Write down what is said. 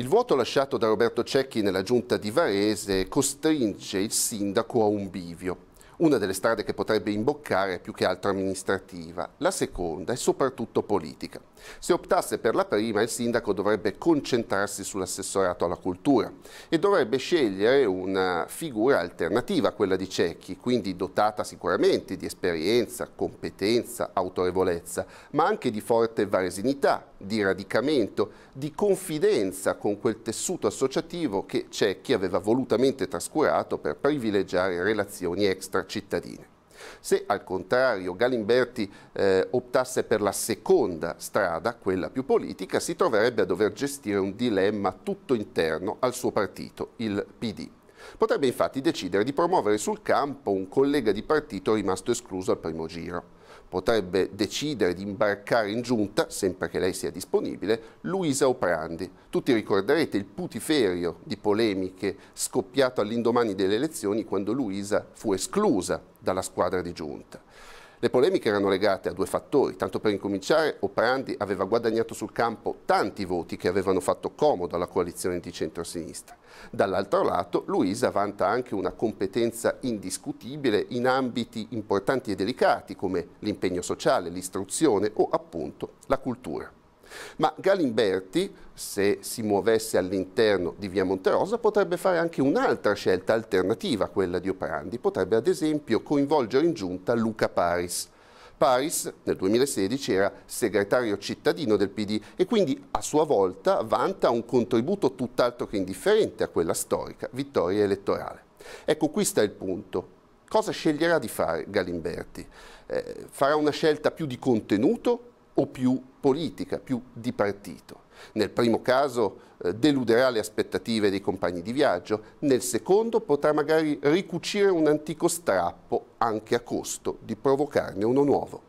Il vuoto lasciato da Roberto Cecchi nella giunta di Varese costringe il sindaco a un bivio. Una delle strade che potrebbe imboccare è più che altro amministrativa, la seconda è soprattutto politica. Se optasse per la prima il sindaco dovrebbe concentrarsi sull'assessorato alla cultura e dovrebbe scegliere una figura alternativa a quella di Cecchi, quindi dotata sicuramente di esperienza, competenza, autorevolezza, ma anche di forte varesinità, di radicamento, di confidenza con quel tessuto associativo che Cecchi aveva volutamente trascurato per privilegiare relazioni extra cittadine. Se al contrario Galimberti eh, optasse per la seconda strada, quella più politica, si troverebbe a dover gestire un dilemma tutto interno al suo partito, il PD. Potrebbe infatti decidere di promuovere sul campo un collega di partito rimasto escluso al primo giro. Potrebbe decidere di imbarcare in giunta, sempre che lei sia disponibile, Luisa Oprandi. Tutti ricorderete il putiferio di polemiche scoppiato all'indomani delle elezioni quando Luisa fu esclusa dalla squadra di giunta. Le polemiche erano legate a due fattori, tanto per incominciare Operandi aveva guadagnato sul campo tanti voti che avevano fatto comodo alla coalizione di centro-sinistra. Dall'altro lato Luisa vanta anche una competenza indiscutibile in ambiti importanti e delicati come l'impegno sociale, l'istruzione o appunto la cultura. Ma Galimberti, se si muovesse all'interno di Via Monterosa, potrebbe fare anche un'altra scelta alternativa a quella di Operandi. Potrebbe ad esempio coinvolgere in giunta Luca Paris. Paris nel 2016 era segretario cittadino del PD e quindi a sua volta vanta un contributo tutt'altro che indifferente a quella storica vittoria elettorale. Ecco, qui sta il punto. Cosa sceglierà di fare Galimberti? Eh, farà una scelta più di contenuto o più politica, più di partito. Nel primo caso eh, deluderà le aspettative dei compagni di viaggio, nel secondo potrà magari ricucire un antico strappo anche a costo di provocarne uno nuovo.